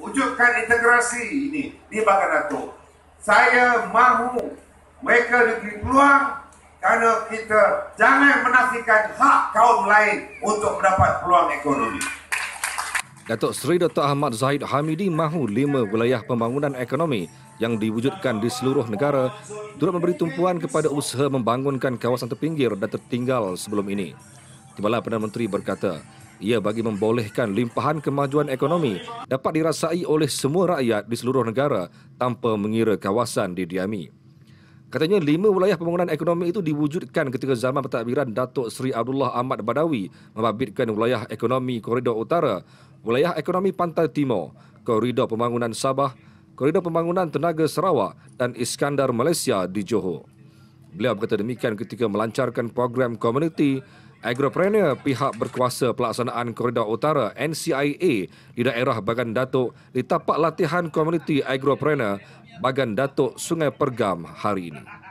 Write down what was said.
wujudkan integrasi ini di bahagian Datuk. Saya mahu mereka diberi peluang kerana kita jangan menafikan hak kaum lain untuk mendapat peluang ekonomi. Datuk Seri Dr. Ahmad Zahid Hamidi mahu lima wilayah pembangunan ekonomi yang diwujudkan di seluruh negara turut memberi tumpuan kepada usaha membangunkan kawasan terpinggir dan tertinggal sebelum ini. Timbalan Perdana Menteri berkata, ia bagi membolehkan limpahan kemajuan ekonomi dapat dirasai oleh semua rakyat di seluruh negara tanpa mengira kawasan didiami. Katanya lima wilayah pembangunan ekonomi itu diwujudkan ketika zaman pentadbiran Datuk Seri Abdullah Ahmad Badawi membabitkan wilayah ekonomi Koridor Utara, wilayah ekonomi Pantai Timur, Koridor Pembangunan Sabah, Koridor Pembangunan Tenaga Sarawak dan Iskandar Malaysia di Johor. Beliau berkata demikian ketika melancarkan program komuniti Agropreneur pihak berkuasa pelaksanaan koridor utara NCIA di daerah Bagan Datuk di tapak latihan komuniti agropreneur Bagan Datuk Sungai Pergam hari ini.